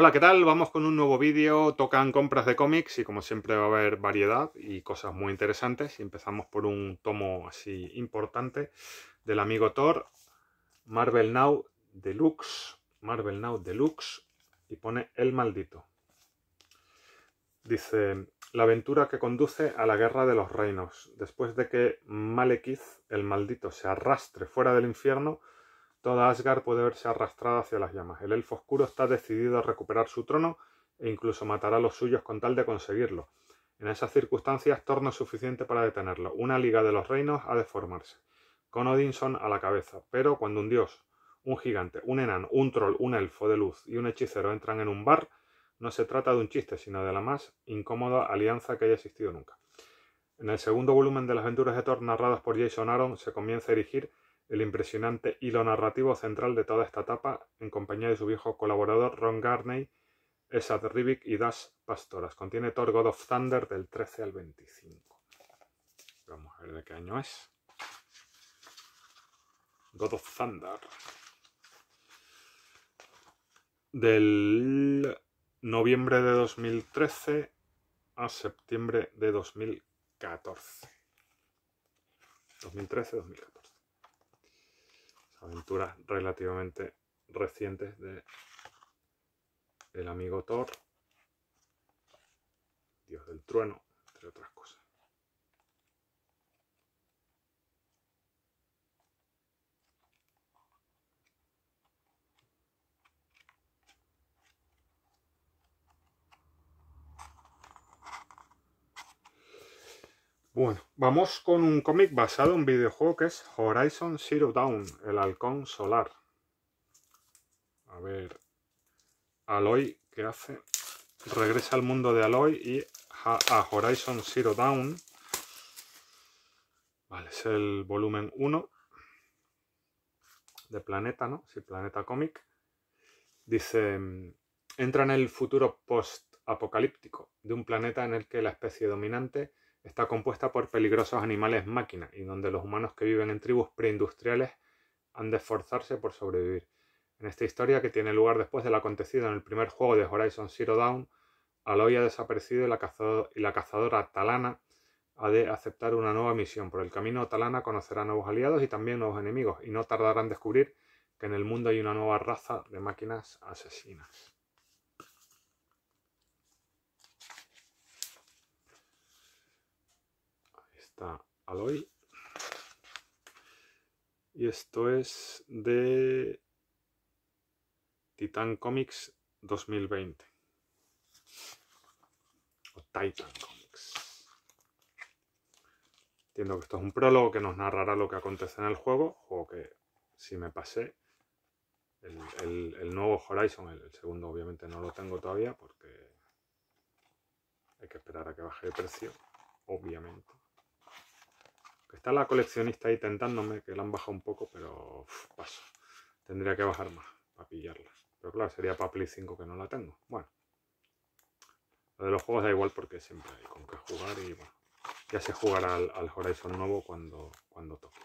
Hola, ¿qué tal? Vamos con un nuevo vídeo, tocan compras de cómics y como siempre va a haber variedad y cosas muy interesantes. Y empezamos por un tomo así importante del amigo Thor, Marvel Now Deluxe, Marvel Now Deluxe, y pone El Maldito. Dice, la aventura que conduce a la Guerra de los Reinos. Después de que Malekith, el Maldito, se arrastre fuera del infierno, Toda Asgard puede verse arrastrada hacia las llamas. El elfo oscuro está decidido a recuperar su trono e incluso matará a los suyos con tal de conseguirlo. En esas circunstancias, Thor es suficiente para detenerlo. Una liga de los reinos ha de formarse, con Odinson a la cabeza. Pero cuando un dios, un gigante, un enano, un troll, un elfo de luz y un hechicero entran en un bar, no se trata de un chiste, sino de la más incómoda alianza que haya existido nunca. En el segundo volumen de las aventuras de Thor narradas por Jason Aaron se comienza a erigir el impresionante hilo narrativo central de toda esta etapa, en compañía de su viejo colaborador Ron Garney, Esad Rivik y Das Pastoras. Contiene Thor God of Thunder del 13 al 25. Vamos a ver de qué año es. God of Thunder. Del noviembre de 2013 a septiembre de 2014. 2013-2014 aventuras relativamente recientes de el amigo Thor, dios del trueno, entre otras cosas. Bueno, vamos con un cómic basado en un videojuego que es Horizon Zero Dawn, el halcón solar. A ver, Aloy, ¿qué hace? Regresa al mundo de Aloy y a Horizon Zero Dawn. Vale, es el volumen 1 de Planeta, ¿no? Sí, Planeta cómic. Dice, entra en el futuro post-apocalíptico de un planeta en el que la especie dominante está compuesta por peligrosos animales máquina y donde los humanos que viven en tribus preindustriales han de esforzarse por sobrevivir. En esta historia que tiene lugar después de lo acontecido en el primer juego de Horizon Zero Dawn, Aloy ha desaparecido y la, y la cazadora Talana ha de aceptar una nueva misión. Por el camino Talana conocerá nuevos aliados y también nuevos enemigos y no tardará en descubrir que en el mundo hay una nueva raza de máquinas asesinas. está Aloy. Y esto es de Titan Comics 2020. O Titan Comics. Entiendo que esto es un prólogo que nos narrará lo que acontece en el juego. o que si me pasé. El, nuevo Horizon, el segundo obviamente no lo tengo todavía porque hay que esperar a que baje de precio, obviamente está la coleccionista ahí tentándome, que la han bajado un poco, pero paso. Tendría que bajar más para pillarla. Pero claro, sería para Play 5 que no la tengo. Bueno. Lo de los juegos da igual porque siempre hay con qué jugar y bueno. Ya se jugará al, al Horizon nuevo cuando, cuando toque.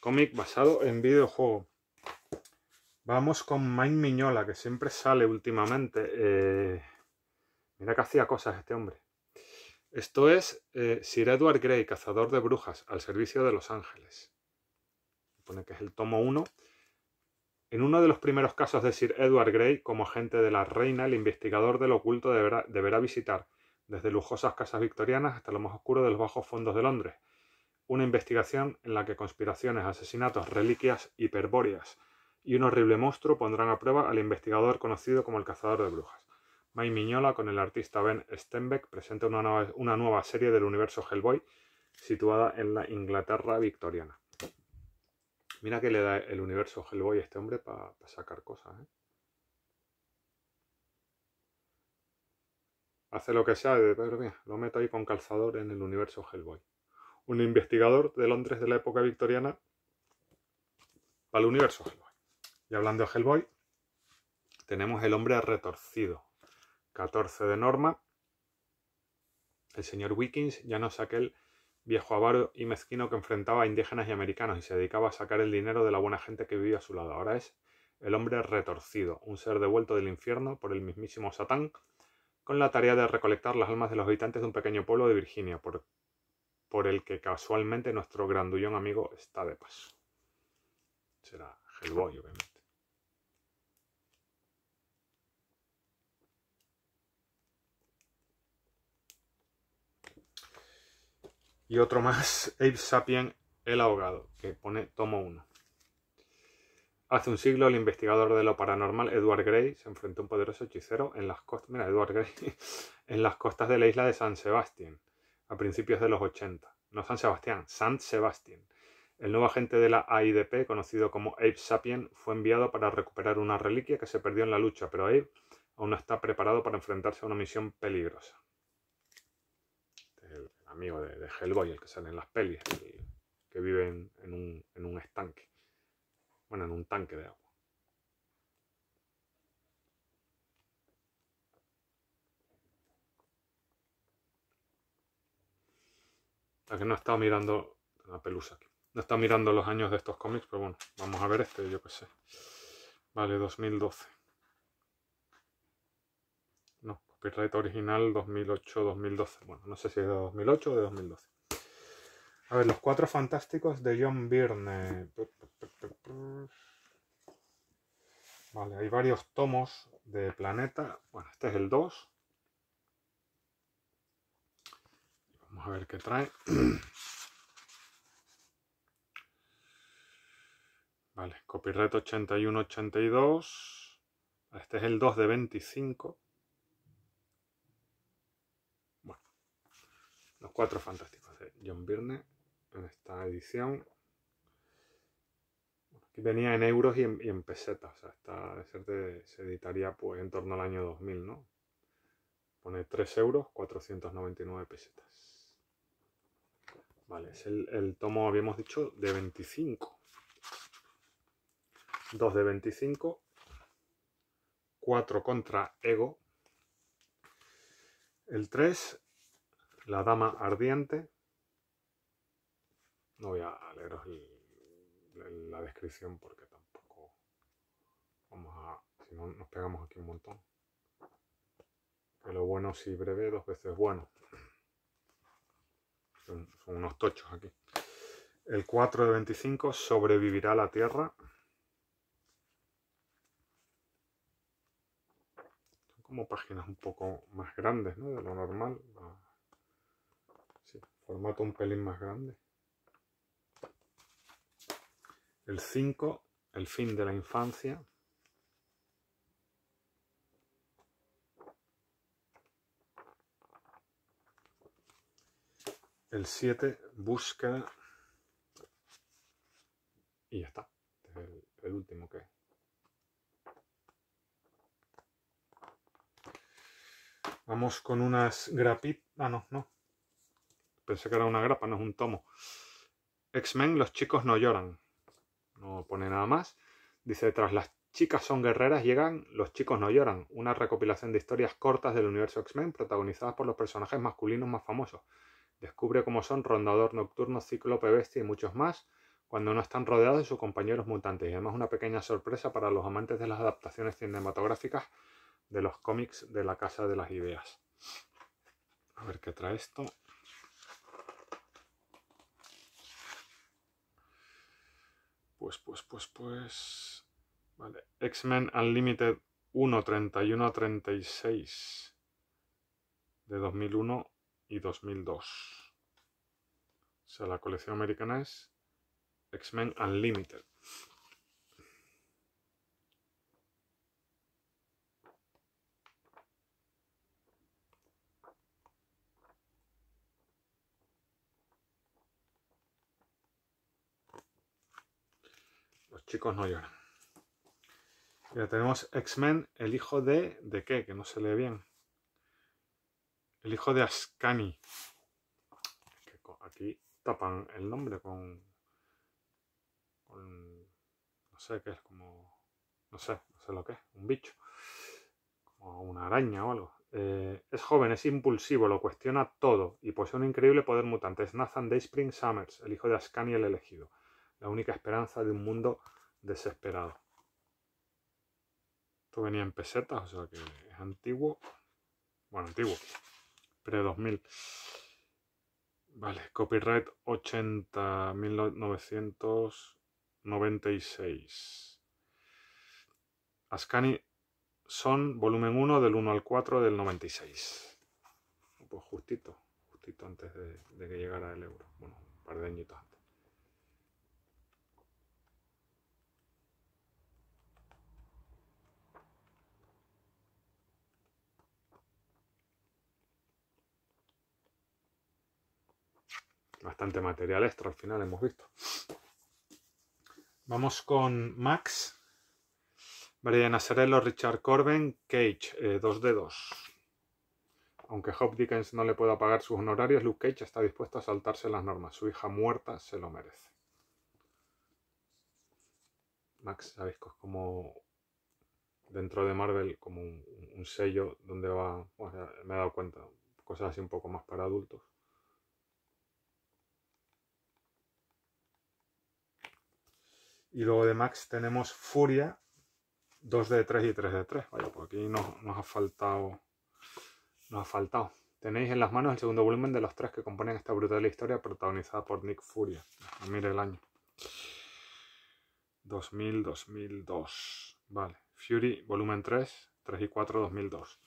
cómic basado en videojuego. Vamos con Mike Miñola, que siempre sale últimamente. Eh, mira que hacía cosas este hombre. Esto es eh, Sir Edward Grey, cazador de brujas, al servicio de los ángeles. Pone que es el tomo 1. En uno de los primeros casos de Sir Edward Grey, como agente de la reina, el investigador del oculto deberá visitar desde lujosas casas victorianas hasta lo más oscuro de los bajos fondos de Londres, una investigación en la que conspiraciones, asesinatos, reliquias hiperbóreas y un horrible monstruo pondrán a prueba al investigador conocido como el cazador de brujas. May Miñola con el artista Ben Stenbeck presenta una nueva, una nueva serie del universo Hellboy situada en la Inglaterra victoriana. Mira que le da el universo Hellboy a este hombre para sacar cosas. ¿eh? Hace lo que sea, pero lo meto ahí con calzador en el universo Hellboy un investigador de Londres de la época victoriana para el universo Hellboy. Y hablando de Hellboy, tenemos el hombre retorcido. 14 de norma. El señor Wiggins, ya no es aquel viejo avaro y mezquino que enfrentaba a indígenas y americanos y se dedicaba a sacar el dinero de la buena gente que vivía a su lado. Ahora es el hombre retorcido, un ser devuelto del infierno por el mismísimo Satán, con la tarea de recolectar las almas de los habitantes de un pequeño pueblo de Virginia, por por el que casualmente nuestro grandullón amigo está de paso. Será Hellboy, obviamente. Y otro más, Abe Sapien el ahogado, que pone tomo 1. Hace un siglo, el investigador de lo paranormal Edward Gray se enfrentó a un poderoso hechicero en las costas, Edward en las costas de la isla de San Sebastián a principios de los 80. No San Sebastián, San Sebastián. El nuevo agente de la AIDP, conocido como Abe Sapien, fue enviado para recuperar una reliquia que se perdió en la lucha, pero Abe aún no está preparado para enfrentarse a una misión peligrosa. Este el amigo de, Hellboy, el que sale en las pelis, que vive en un estanque. Bueno, en un tanque de agua. que no he estado mirando la pelusa No está mirando los años de estos cómics, pero bueno, vamos a ver este, yo qué sé. Vale, 2012. No, copyright original 2008-2012. Bueno, no sé si es de 2008 o de 2012. A ver, los cuatro fantásticos de John Byrne. Vale, hay varios tomos de Planeta. Bueno, este es el 2. a ver qué trae. Vale, copyright 81-82. Este es el 2 de 25. Bueno, los cuatro fantásticos de John Byrne en esta edición. Aquí venía en euros y en, pesetas. O sea, esta de se editaría pues en torno al año 2000, ¿no? Pone 3 euros, 499 pesetas. Vale, es el, tomo, habíamos dicho, de 25. 2 de 25. 4 contra Ego. El 3, la dama ardiente. No voy a leeros la descripción porque tampoco vamos a... Si no, nos pegamos aquí un montón. Pero bueno si breve, dos veces bueno son, unos tochos aquí. El 4 de 25 sobrevivirá la Tierra. Son como páginas un poco más grandes, De lo normal. Sí, formato un pelín más grande. El 5, el fin de la infancia. el 7 busca y ya está. el, último que Vamos con unas grapitas. Ah, no, no. Pensé que era una grapa, no es un tomo. X-Men, los chicos no lloran. No pone nada más. Dice, tras las chicas son guerreras llegan Los chicos no lloran. Una recopilación de historias cortas del universo X-Men protagonizadas por los personajes masculinos más famosos. Descubre cómo son Rondador Nocturno, Ciclope, Bestia y muchos más cuando no están rodeados de sus compañeros mutantes. Y además una pequeña sorpresa para los amantes de las adaptaciones cinematográficas de los cómics de la Casa de las Ideas. A ver qué trae esto. Pues, pues, pues, pues... Vale. X-Men Unlimited 1, 31 36 de 2001 y 2002. O sea, la colección americana es X-Men Unlimited. Los chicos no lloran. Ya tenemos X-Men, el hijo de... ¿De qué? Que no se lee bien el hijo de Ascani. Aquí tapan el nombre con, no sé qué es, como, no sé, no sé lo que es, un bicho, como una araña o algo. Eh, es joven, es impulsivo, lo cuestiona todo y posee un increíble poder mutante. Es Nathan Spring Summers, el hijo de Ascani el elegido. La única esperanza de un mundo desesperado. Esto venía en pesetas, o sea que es antiguo. Bueno, antiguo pre-2000. Vale, copyright 80, 1996. Ascani son volumen 1 del 1 al 4 del 96. Pues justito, justito antes de, de que llegara el euro. Bueno, un par de añitos bastante material extra al final hemos visto. Vamos con Max, Brian Acerello, Richard Corben, Cage, 2 eh, dos 2 Aunque Hop Dickens no le pueda pagar sus honorarios, Luke Cage está dispuesto a saltarse las normas. Su hija muerta se lo merece. Max, sabéis que es como dentro de Marvel, como un, sello donde va, me he dado cuenta, cosas así un poco más para adultos. Y luego de Max tenemos Furia, 2 de 3 y 3 de 3. Vaya, por pues aquí nos, nos, ha faltado. Nos ha faltado. Tenéis en las manos el segundo volumen de los tres que componen esta brutal historia protagonizada por Nick Furia. Mire el año. 2000, 2002. Vale. Fury, volumen 3, 3 y 4, 2002.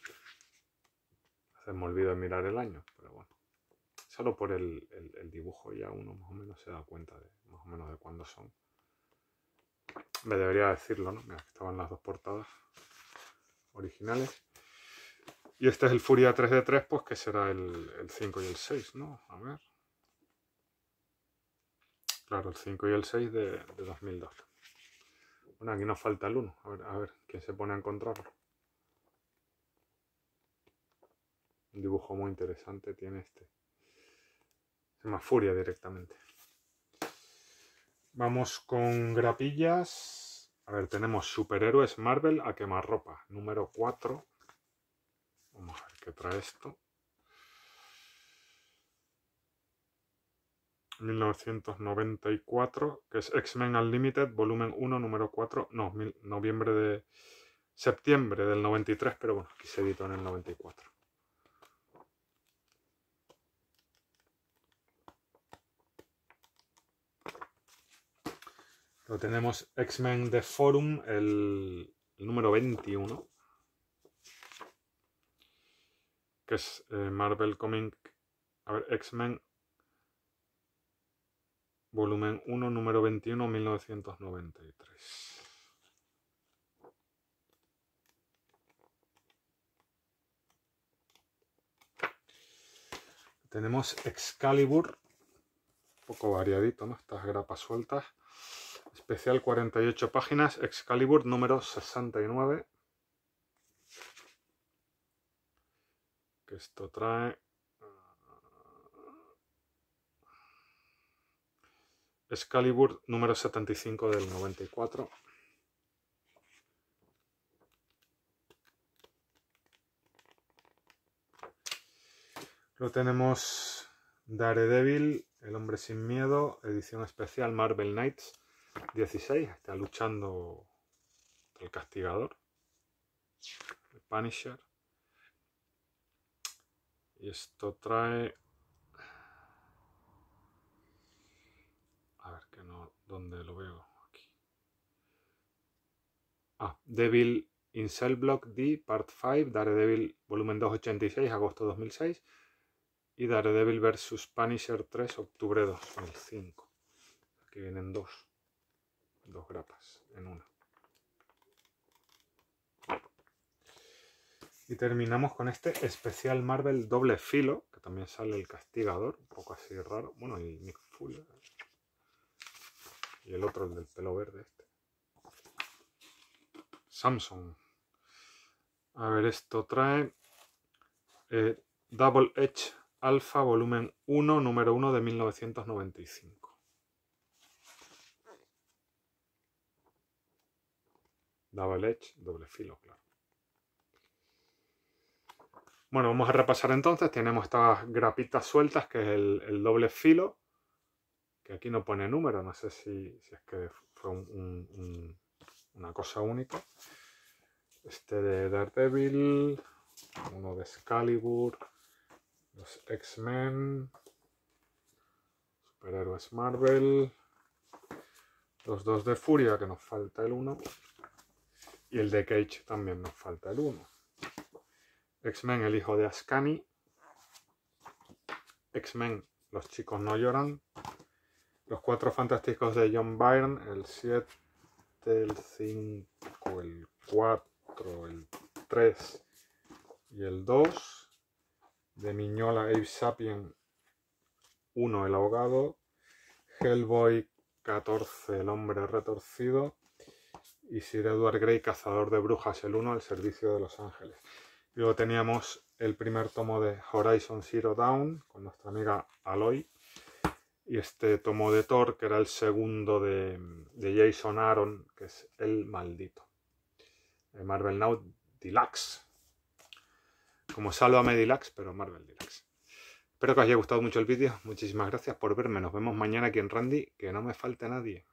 Se me olvido de mirar el año, pero bueno. Solo por el, dibujo ya uno más o menos se da cuenta de más o menos de cuándo son me debería decirlo, ¿no? estaban las dos portadas originales. Y este es el Furia 3D3, pues que será el, 5 y el 6, ¿no? A ver. Claro, el 5 y el 6 de, 2002. Bueno, aquí nos falta el 1. A ver, a ver, quién se pone a encontrarlo. Un dibujo muy interesante tiene este. Se llama Furia directamente. Vamos con grapillas. A ver, tenemos Superhéroes Marvel a quemarropa, número 4. Vamos a ver qué trae esto. 1994, que es X-Men Unlimited, volumen 1, número 4, no, noviembre de septiembre del 93, pero bueno, aquí se editó en el 94. tenemos X-Men The Forum, el, número 21. Que es eh, Marvel Comic. A ver, X-Men. Volumen 1, número 21, 1993. Tenemos Excalibur, un poco variadito, ¿no? Estas grapas sueltas. Especial 48 páginas, Excalibur número 69. Que esto trae... Ah, Excalibur número 75 del 94. Lo tenemos Daredevil, El hombre sin miedo, edición especial Marvel Knights, 16 está luchando el castigador, el Punisher. Y esto trae... A ver que no, ¿dónde lo veo? Aquí. Ah, Devil in Cell Block D, Part 5, Daredevil, volumen 286, agosto 2006. Y Daredevil vs. Punisher 3, octubre 2005. Aquí vienen dos dos grapas en una. Y terminamos con este especial Marvel doble filo, que también sale el castigador, un poco así raro. Bueno, y Nick Y el otro, el del pelo verde este. Samsung. A ver, esto trae eh, Double Edge Alpha Volumen 1, número 1 de 1995. Double edge, doble filo, claro. Bueno, vamos a repasar entonces. Tenemos estas grapitas sueltas, que es el, doble filo, que aquí no pone número, no sé si, es que fue una cosa única. Este de Daredevil, uno de Excalibur, los X-Men, superhéroes Marvel, los dos de Furia, que nos falta el uno, y el de Cage también nos falta el 1. X-Men, el hijo de Ascani. X-Men, los chicos no lloran. Los cuatro fantásticos de John Byrne, el 7, el 5, el 4, el 3 y el 2. De Miñola, Abe Sapien, 1, el abogado. Hellboy, 14, el hombre retorcido y Sir Edward Grey, Cazador de Brujas, el 1 al servicio de los ángeles. Luego teníamos el primer tomo de Horizon Zero Dawn con nuestra amiga Aloy. Y este tomo de Thor, que era el segundo de, Jason Aaron, que es El Maldito. De Marvel Now Deluxe. Como Sálvame Deluxe, pero Marvel Deluxe. Espero que os haya gustado mucho el vídeo. Muchísimas gracias por verme. Nos vemos mañana aquí en Randy. Que no me falte nadie.